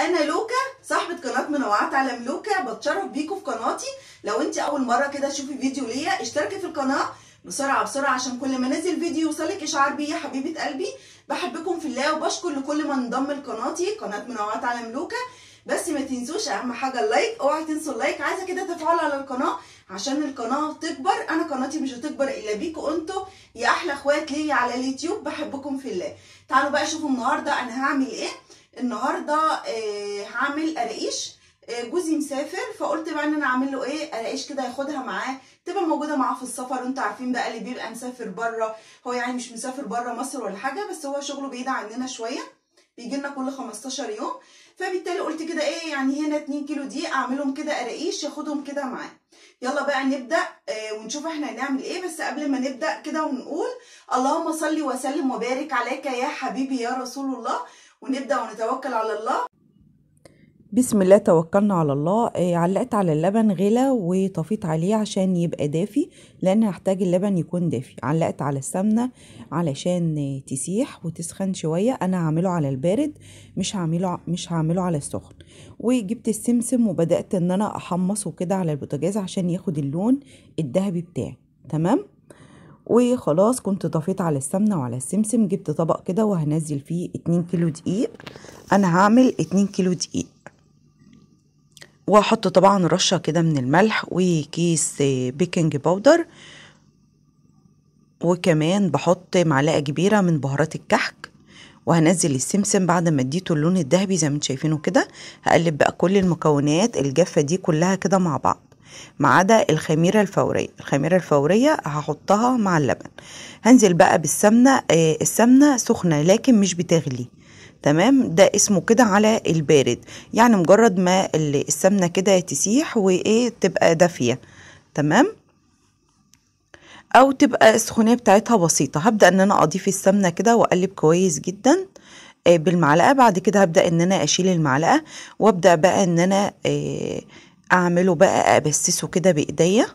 انا لوكا صاحبه قناه منوعات عالم لوكا بتشرف بيكم في قناتي لو انت اول مره كده تشوفي فيديو ليا اشتركي في القناه بسرعه بسرعه عشان كل ما انزل فيديو يوصلك اشعار بيه يا حبيبه قلبي بحبكم في الله وبشكر لكل من انضم لقناتي قناه منوعات عالم لوكا بس ما تنسوش اهم حاجه اللايك اوعى تنسوا اللايك عايزه كده تفعل على القناه عشان القناه تكبر انا قناتي مش هتكبر الا بيكوا انتوا يا احلى اخوات ليا على اليوتيوب بحبكم في الله تعالوا بقى شوفوا النهارده انا هعمل ايه النهارده آه، هعمل قراقيش آه، جوزي مسافر فقلت بقى ان انا اعمل له ايه قراقيش كده ياخدها معاه تبقى موجوده معاه في السفر وانتوا عارفين بقى اللي بيبقى مسافر بره هو يعني مش مسافر بره مصر ولا حاجه بس هو شغله بعيد عننا شويه بيجي لنا كل 15 يوم فبالتالي قلت كده ايه يعني هنا 2 كيلو دي اعملهم كده قراقيش ياخدهم كده معاه يلا بقى نبدا آه، ونشوف احنا هنعمل ايه بس قبل ما نبدا كده ونقول اللهم صل وسلم وبارك عليك يا حبيبي يا رسول الله ونبدأ ونتوكل على الله بسم الله توكلنا على الله آه، علقت على اللبن غلا وطفيت عليه عشان يبقى دافي لان هحتاج اللبن يكون دافي علقت على السمنه علشان تسيح وتسخن شويه انا هعمله على البارد مش هعمله مش هعمله على السخن وجبت السمسم وبدات ان انا احمصه كده على البوتاجاز عشان ياخد اللون الذهبي بتاعي تمام وخلاص كنت طفيت على السمنه وعلى السمسم جبت طبق كده وهنزل فيه 2 كيلو دقيق انا هعمل 2 كيلو دقيق وهحط طبعا رشه كده من الملح وكيس بيكنج باودر وكمان بحط معلقه كبيره من بهارات الكحك وهنزل السمسم بعد ما اديته اللون الذهبي زي ما انتم شايفينه كده هقلب بقى كل المكونات الجافه دي كلها كده مع بعض ما عدا الخميرة الفورية الخميرة الفورية هحطها مع اللبن هنزل بقى بالسمنة آه، السمنة سخنة لكن مش بتغلي تمام ده اسمه كده على البارد يعني مجرد ما السمنة كده تسيح وايه تبقى دافية تمام او تبقى السخونيه بتاعتها بسيطه هبدا ان انا اضيف السمنه كده واقلب كويس جدا آه، بالمعلقه بعد كده هبدا ان انا اشيل المعلقه وابدا بقى ان انا آه، اعمله بقى ابسسه كده بايديا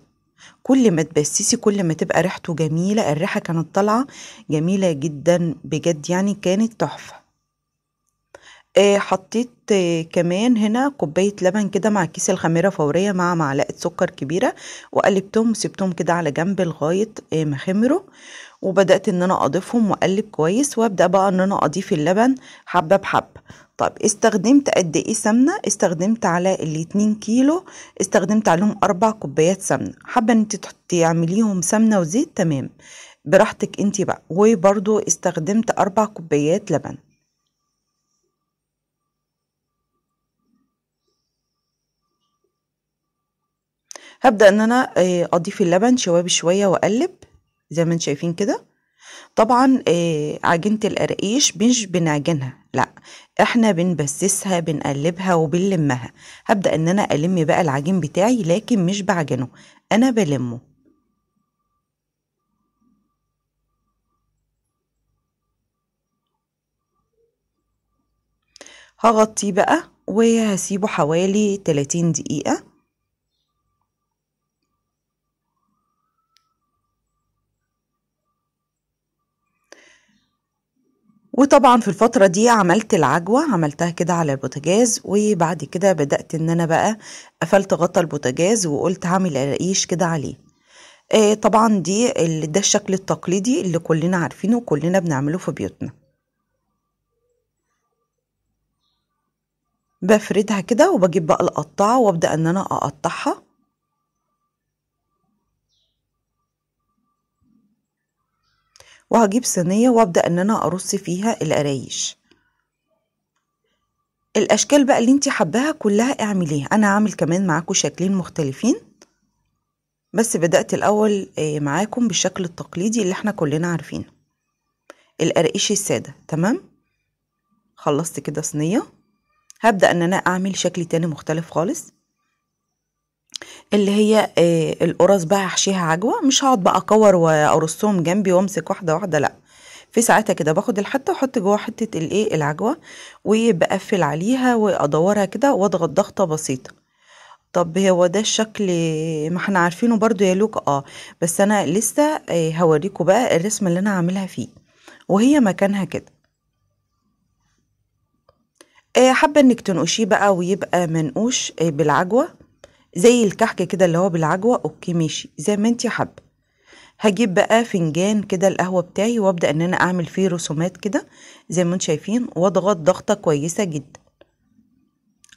كل ما تبسسي كل ما تبقى ريحته جميله الريحه كانت طالعه جميله جدا بجد يعني كانت تحفه آه، حطيت آه، كمان هنا كوباية لبن كده مع كيس الخميرة فورية مع معلقة سكر كبيرة وقلبتهم وسبتهم كده على جنب لغاية آه، ما خمروا وبدأت ان انا اضيفهم واقلب كويس وابدأ بقى ان انا اضيف اللبن حبة بحبة طب استخدمت قد ايه سمنة استخدمت على الاتنين كيلو استخدمت عليهم اربع كوبايات سمنة حابة ان انت تعمليهم سمنة وزيت تمام براحتك انت بقى وبرضو استخدمت اربع كوبايات لبن هبدأ ان انا آه، اضيف اللبن شوية بشوية واقلب زي ما انتم شايفين كده طبعا آه، عجينة القرقيش مش بنعجنها لا احنا بنبسسها بنقلبها وبنلمها هبدأ ان انا الم بقى العجين بتاعي لكن مش بعجنه انا بلمه هغطيه بقى وهسيبه حوالي 30 دقيقة وطبعا في الفترة دي عملت العجوة عملتها كده على البوتاجاز وبعد كده بدأت ان انا بقى قفلت غطى البوتاجاز وقلت هعمل قراقيش كده عليه آه طبعا دي ده الشكل التقليدي اللي كلنا عارفينه وكلنا بنعمله في بيوتنا بفردها كده وبجيب بقى القطاعة وابدأ ان انا اقطعها وهجيب صينية وابدأ ان انا ارص فيها القرايش الاشكال بقى اللي انت حباها كلها اعمليها انا هعمل كمان معاكم شكلين مختلفين بس بدأت الاول آه، معاكم بالشكل التقليدي اللي احنا كلنا عارفينه القرايش السادة تمام خلصت كده صينية هبدأ ان انا اعمل شكل تاني مختلف خالص اللي هي آه، القرص بقى احشيها عجوه مش هقعد بقى اكور وارصهم جنبي وامسك واحده واحده لا في ساعتها كده باخد الحته واحط جوه حته الايه العجوه وبقفل عليها وادورها كده واضغط ضغطه بسيطه طب هو ده الشكل ما احنا عارفينه برضو يا لوك اه بس انا لسه آه، هوريكم بقى الرسم اللي انا عاملها فيه وهي مكانها كده آه، حابه انك تنقشيه بقى ويبقى منقوش بالعجوه زي الكحك كده اللي هو بالعجوة اوكي ماشي زي ما انتي حابة هجيب بقى فنجان كده القهوة بتاعي وابدأ ان انا اعمل فيه رسومات كده زي ما انتوا شايفين واضغط ضغطة كويسة جدا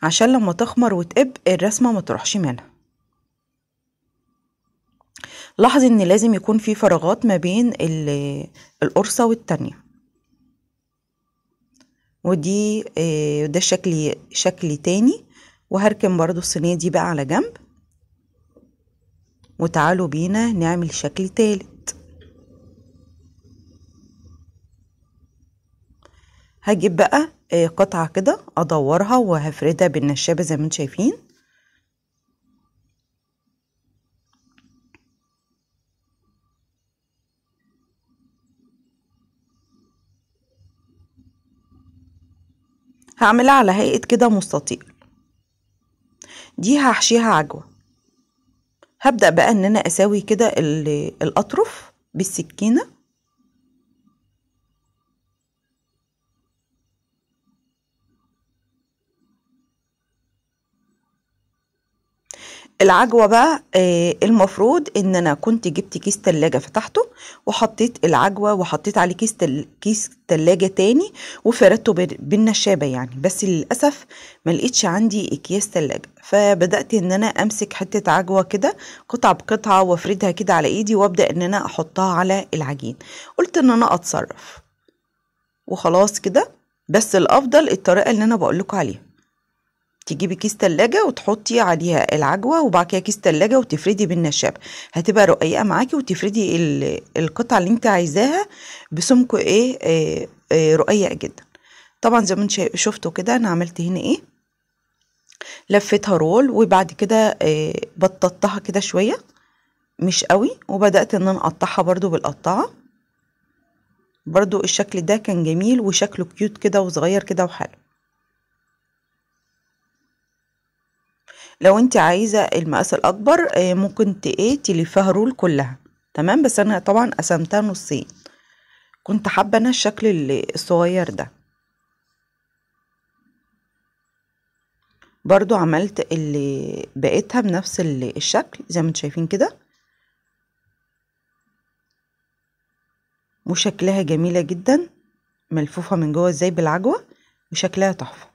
عشان لما تخمر وتقب الرسمة ما تروحش منها لاحظي ان لازم يكون في فراغات ما بين القرصة والتانية ودي آه، ده شكل شكل تاني وهركن برضو الصينية دي بقى على جنب وتعالوا بينا نعمل شكل تالت هجيب بقى آه، قطعة كده أدورها وهفردها بالنشابة زي ما انتم شايفين هعملها على هيئة كده مستطيل دي هحشيها عجوة هبدأ بقى ان انا اساوي كده الاطرف بالسكينة العجوه بقى آه المفروض ان انا كنت جبت كيس تلاجة فتحته وحطيت العجوه وحطيت عليه كيس تل... كيس تلاجة تاني وفردته ب... بالنشابه يعني بس للاسف ما لقيتش عندي اكياس تلاجة فبدات ان انا امسك حته عجوه كده قطعه بقطعه وافردها كده على ايدي وابدا ان انا احطها على العجين قلت ان انا اتصرف وخلاص كده بس الافضل الطريقه اللي انا بقول لكم عليها تجيبي كيس تلاجة وتحطي عليها العجوة وبعد كده كيس تلاجة وتفردي بالنشاب هتبقى رقيقة معاكي وتفردي القطعة اللي انت عايزاها بسمك ايه, ايه, ايه رقيق جدا طبعا زي ما انتوا شفتوا كده انا عملت هنا ايه لفيتها رول وبعد كده ايه بططتها كده شوية مش قوي وبدأت ان انا اقطعها برضو بالقطعة برضو الشكل ده كان جميل وشكله كيوت كده وصغير كده وحلو لو انت عايزة المقاس الأكبر آه، ممكن إيه، تلفها رول كلها تمام بس أنا طبعا قسمتها نصين كنت حابة أنا الشكل الصغير ده برضو عملت اللي بقيتها بنفس الشكل زي ما انتم شايفين كده وشكلها جميلة جدا ملفوفة من جوه ازاي بالعجوة وشكلها تحفة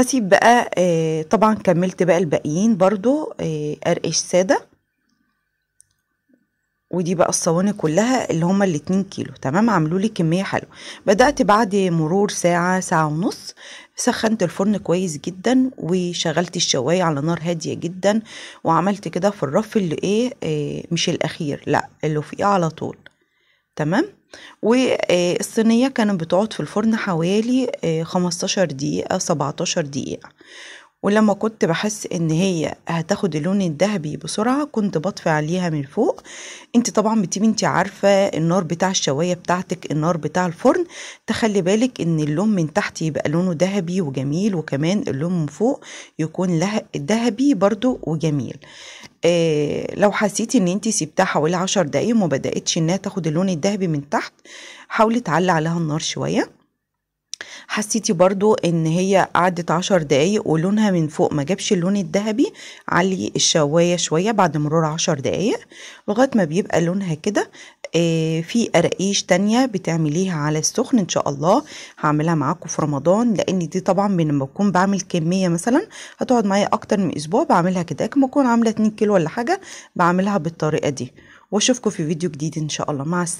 هسيب بقى آه، طبعا كملت بقى الباقيين برضو قرقش آه، ساده ودي بقى الصواني كلها اللي هما الاتنين كيلو تمام عملوا لي كميه حلوه بدات بعد مرور ساعه ساعه ونص سخنت الفرن كويس جدا وشغلت الشوايه على نار هاديه جدا وعملت كده في الرف اللي ايه, ايه مش الاخير لا اللي فوقيه على طول تمام والصينية آه، كانت بتقعد في الفرن حوالي 15 آه، دقيقة 17 دقيقة ولما كنت بحس ان هي هتاخد اللون الذهبي بسرعه كنت بطفي عليها من فوق انت طبعا بتبقي انت عارفه النار بتاع الشوايه بتاعتك النار بتاع الفرن تخلي بالك ان اللون من تحت يبقى لونه ذهبي وجميل وكمان اللون من فوق يكون ذهبي برضو وجميل آه، لو حسيتي ان انت سبتها حوالي عشر دقايق وما بداتش انها تاخد اللون الذهبي من تحت حاولي تعلي عليها النار شويه حسيتي برضو ان هي قعدت عشر دقايق ولونها من فوق ما جابش اللون الذهبي علي الشوايه شويه بعد مرور عشر دقايق لغايه ما بيبقى لونها كده آه، في قراقيش تانية بتعمليها على السخن ان شاء الله هعملها معاكم في رمضان لان دي طبعا من لما بكون بعمل كمية مثلا هتقعد معايا اكتر من اسبوع بعملها كده كما اكون عاملة 2 كيلو ولا حاجة بعملها بالطريقة دي واشوفكم في فيديو جديد ان شاء الله مع السلامة